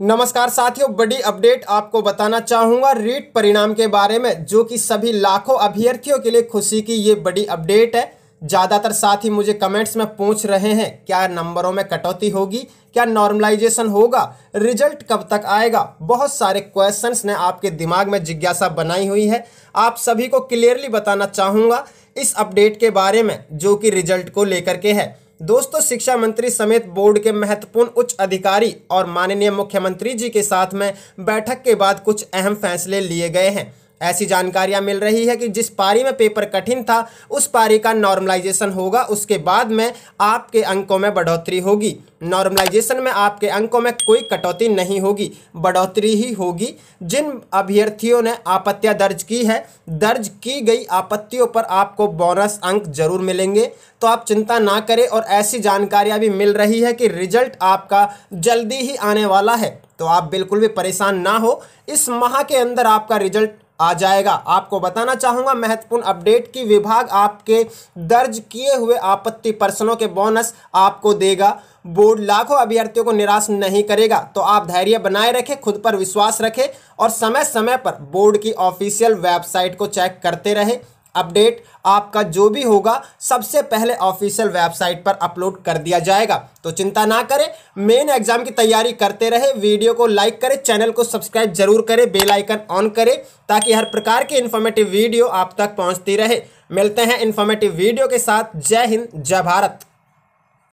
नमस्कार साथियों बड़ी अपडेट आपको बताना चाहूँगा रीट परिणाम के बारे में जो कि सभी लाखों अभ्यर्थियों के लिए खुशी की ये बड़ी अपडेट है ज़्यादातर साथी मुझे कमेंट्स में पूछ रहे हैं क्या नंबरों में कटौती होगी क्या नॉर्मलाइजेशन होगा रिजल्ट कब तक आएगा बहुत सारे क्वेश्चंस ने आपके दिमाग में जिज्ञासा बनाई हुई है आप सभी को क्लियरली बताना चाहूँगा इस अपडेट के बारे में जो कि रिजल्ट को लेकर के है दोस्तों शिक्षा मंत्री समेत बोर्ड के महत्वपूर्ण उच्च अधिकारी और माननीय मुख्यमंत्री जी के साथ में बैठक के बाद कुछ अहम फैसले लिए गए हैं ऐसी जानकारियां मिल रही है कि जिस पारी में पेपर कठिन था उस पारी का नॉर्मलाइजेशन होगा उसके बाद में आपके अंकों में बढ़ोतरी होगी नॉर्मलाइजेशन में आपके अंकों में कोई कटौती नहीं होगी बढ़ोतरी ही होगी जिन अभ्यर्थियों ने आपत्तियां दर्ज की है दर्ज की गई आपत्तियों पर आपको बोनस अंक जरूर मिलेंगे तो आप चिंता ना करें और ऐसी जानकारियां भी मिल रही है कि रिजल्ट आपका जल्दी ही आने वाला है तो आप बिल्कुल भी परेशान ना हो इस माह के अंदर आपका रिजल्ट आ जाएगा आपको बताना चाहूंगा महत्वपूर्ण अपडेट की विभाग आपके दर्ज किए हुए आपत्ति प्रश्नों के बोनस आपको देगा बोर्ड लाखों अभ्यर्थियों को निराश नहीं करेगा तो आप धैर्य बनाए रखें खुद पर विश्वास रखें और समय समय पर बोर्ड की ऑफिशियल वेबसाइट को चेक करते रहें अपडेट आपका जो भी होगा सबसे पहले ऑफिशियल वेबसाइट पर अपलोड कर दिया जाएगा तो चिंता ना करें मेन एग्जाम की तैयारी करते रहे वीडियो को लाइक करें चैनल को सब्सक्राइब जरूर करें बेल आइकन ऑन करें ताकि हर प्रकार की इन्फॉर्मेटिव वीडियो आप तक पहुंचती रहे मिलते हैं इन्फॉर्मेटिव वीडियो के साथ जय हिंद जय भारत